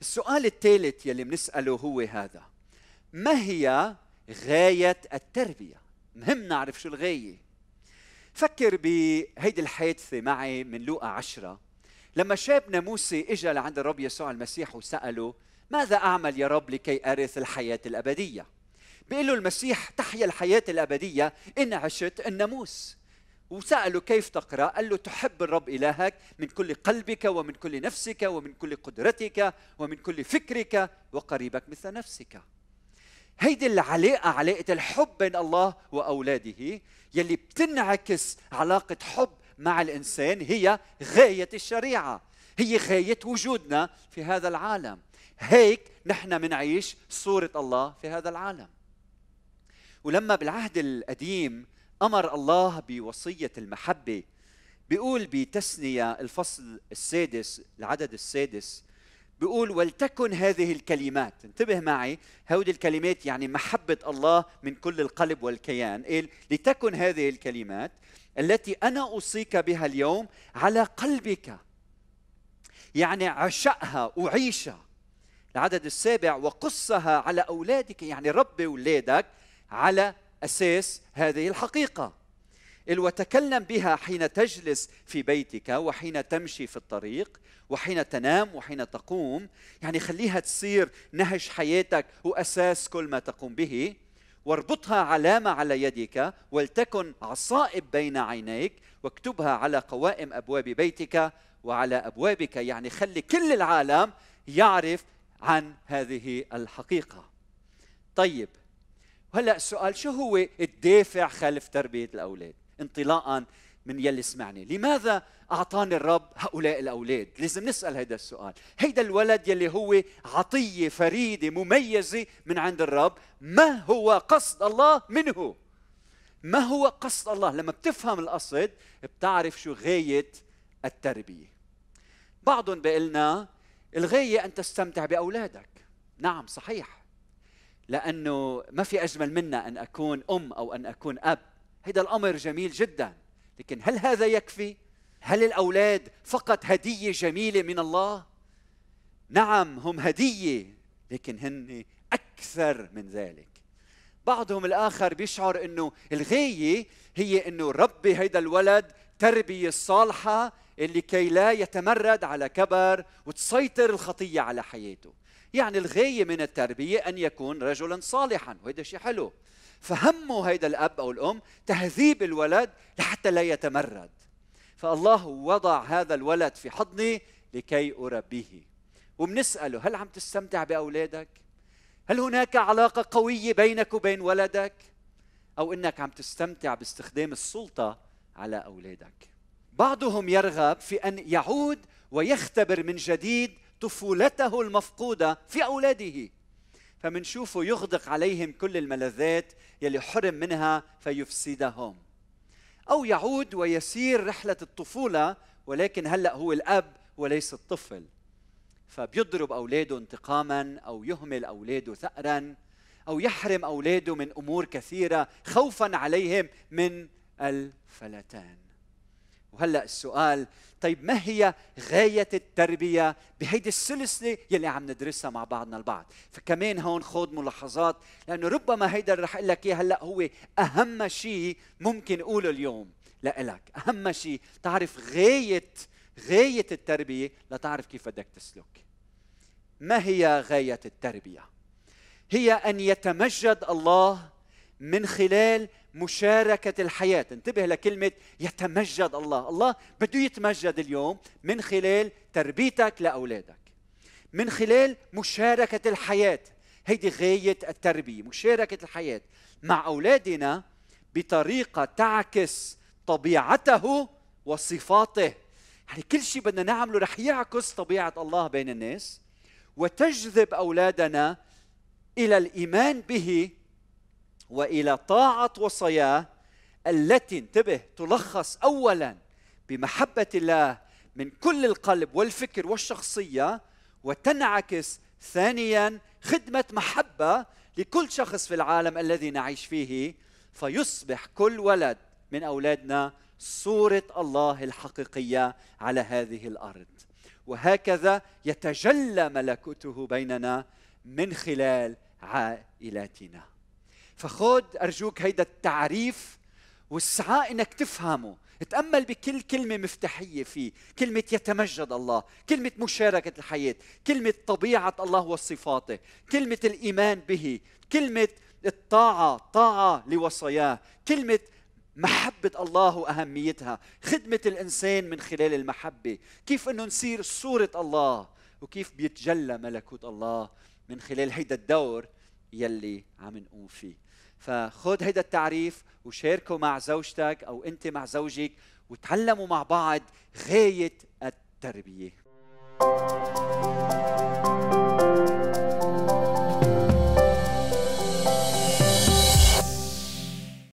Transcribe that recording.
السؤال الثالث يلي بنسأله هو هذا ما هي غاية التربية؟ مهم نعرف شو الغاية فكر بهيدي الحادثة معي من لوقا عشرة لما شاب ناموسي اجى لعند الرب يسوع المسيح وسأله ماذا أعمل يا رب لكي أرث الحياة الأبدية؟ بيقول له المسيح تحيا الحياة الأبدية إن عشت الناموس وسأله كيف تقرأ؟ قال له تحب الرب إلهك من كل قلبك ومن كل نفسك ومن كل قدرتك ومن كل فكرك وقريبك مثل نفسك. هيدي العلاقة علاقة الحب بين الله وأولاده يلي بتنعكس علاقة حب مع الإنسان هي غاية الشريعة هي غاية وجودنا في هذا العالم هيك نحن منعيش صورة الله في هذا العالم ولما بالعهد القديم امر الله بوصيه المحبه بيقول بتسنيه الفصل السادس العدد السادس بيقول ولتكن هذه الكلمات انتبه معي هودي الكلمات يعني محبة الله من كل القلب والكيان قال لتكن هذه الكلمات التي أنا أوصيك بها اليوم على قلبك يعني عشقها وعيشها العدد السابع وقصها على أولادك يعني ربي أولادك على أساس هذه الحقيقة وتكلم بها حين تجلس في بيتك وحين تمشي في الطريق وحين تنام وحين تقوم يعني خليها تصير نهج حياتك وأساس كل ما تقوم به واربطها علامة على يدك ولتكن عصائب بين عينيك واكتبها على قوائم أبواب بيتك وعلى أبوابك يعني خلي كل العالم يعرف عن هذه الحقيقة طيب وهلا السؤال شو هو الدافع خلف تربيه الاولاد انطلاقا من يلي سمعني لماذا اعطاني الرب هؤلاء الاولاد لازم نسال هذا السؤال هيدا الولد يلي هو عطيه فريده مميزه من عند الرب ما هو قصد الله منه ما هو قصد الله لما بتفهم القصد بتعرف شو غايه التربيه بعضهم لنا الغايه ان تستمتع باولادك نعم صحيح لانه ما في اجمل منا ان اكون ام او ان اكون اب هذا الامر جميل جدا لكن هل هذا يكفي هل الاولاد فقط هديه جميله من الله نعم هم هديه لكن هن اكثر من ذلك بعضهم الاخر بيشعر انه الغايه هي انه ربي هيدا الولد التربيه الصالحه اللي كي لا يتمرد على كبر وتسيطر الخطيه على حياته يعني الغاية من التربية أن يكون رجلا صالحا وهذا شيء حلو فهموا هيدا الأب أو الأم تهذيب الولد لحتى لا يتمرد فالله وضع هذا الولد في حضني لكي أربيه وبنسأله هل عم تستمتع بأولادك؟ هل هناك علاقة قوية بينك وبين ولدك؟ أو أنك عم تستمتع باستخدام السلطة على أولادك بعضهم يرغب في أن يعود ويختبر من جديد طفولته المفقودة في أولاده فمنشوفه يغدق عليهم كل الملذات يلي حرم منها فيفسدهم أو يعود ويسير رحلة الطفولة ولكن هلأ هو الأب وليس الطفل فبيضرب أولاده انتقاما أو يهمل أولاده ثأرا أو يحرم أولاده من أمور كثيرة خوفا عليهم من الفلتان وهلا السؤال طيب ما هي غايه التربيه بهيدي السلسله يلي عم ندرسها مع بعضنا البعض فكمان هون خذ ملاحظات لانه ربما هيدا اللي رح اقول لك اياه هلا هو اهم شيء ممكن اقوله اليوم لإلك اهم شيء تعرف غايه غايه التربيه لتعرف كيف بدك تسلك ما هي غايه التربيه هي ان يتمجد الله من خلال مشاركة الحياة انتبه لكلمة يتمجد الله الله بده يتمجد اليوم من خلال تربيتك لأولادك من خلال مشاركة الحياة هيدي غاية التربية مشاركة الحياة مع أولادنا بطريقة تعكس طبيعته وصفاته يعني كل شيء بدنا نعمله رح يعكس طبيعة الله بين الناس وتجذب أولادنا إلى الإيمان به والى طاعه وصاياه التي انتبه تلخص اولا بمحبه الله من كل القلب والفكر والشخصيه وتنعكس ثانيا خدمه محبه لكل شخص في العالم الذي نعيش فيه فيصبح كل ولد من اولادنا صوره الله الحقيقيه على هذه الارض وهكذا يتجلى ملكوته بيننا من خلال عائلاتنا فخذ ارجوك هيدا التعريف واسعى انك تفهمه تأمل بكل كلمة مفتاحية فيه كلمة يتمجد الله كلمة مشاركة الحياة كلمة طبيعة الله وصفاته كلمة الإيمان به كلمة الطاعة طاعة لوصاياه كلمة محبة الله وأهميتها خدمة الإنسان من خلال المحبة كيف أنه نصير صورة الله وكيف بيتجلى ملكوت الله من خلال هيدا الدور يلي عم نقوم فيه فخذ هيدا التعريف وشاركه مع زوجتك او انت مع زوجك وتعلموا مع بعض غايه التربيه